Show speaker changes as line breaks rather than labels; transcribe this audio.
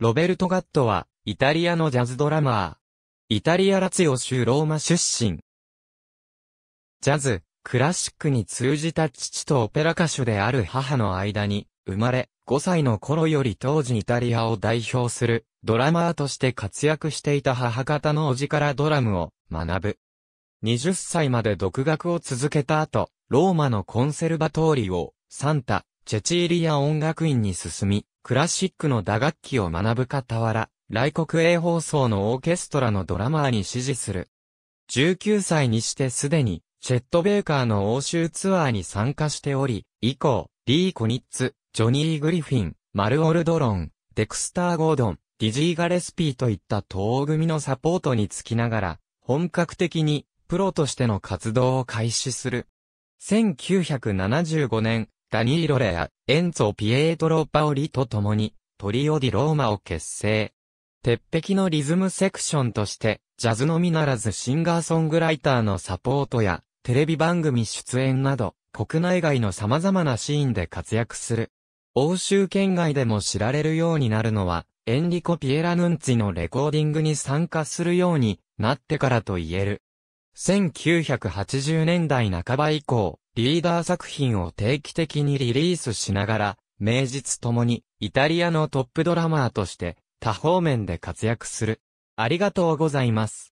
ロベルト・ガットは、イタリアのジャズドラマー。イタリア・ラツィオ州ローマ出身。ジャズ、クラシックに通じた父とオペラ歌手である母の間に、生まれ、5歳の頃より当時イタリアを代表する、ドラマーとして活躍していた母方の叔父からドラムを学ぶ。20歳まで独学を続けた後、ローマのコンセルバトーリを、サンタ、チェチーリア音楽院に進み、クラシックの打楽器を学ぶ傍ら、来国営放送のオーケストラのドラマーに支持する。19歳にしてすでに、チェット・ベーカーの欧州ツアーに参加しており、以降、リー・コニッツ、ジョニー・グリフィン、マル・オルドロン、デクスター・ゴードン、ディジー・ガレスピーといった東組のサポートにつきながら、本格的に、プロとしての活動を開始する。1975年、ダニーロレア、エンツォ・ピエートロ・パオリと共に、トリオ・ディ・ローマを結成。鉄壁のリズムセクションとして、ジャズのみならずシンガーソングライターのサポートや、テレビ番組出演など、国内外の様々なシーンで活躍する。欧州圏外でも知られるようになるのは、エンリコ・ピエラ・ヌンツィのレコーディングに参加するようになってからと言える。1980年代半ば以降、リーダー作品を定期的にリリースしながら、名実ともに、イタリアのトップドラマーとして、多方面で活躍する。ありがとうございます。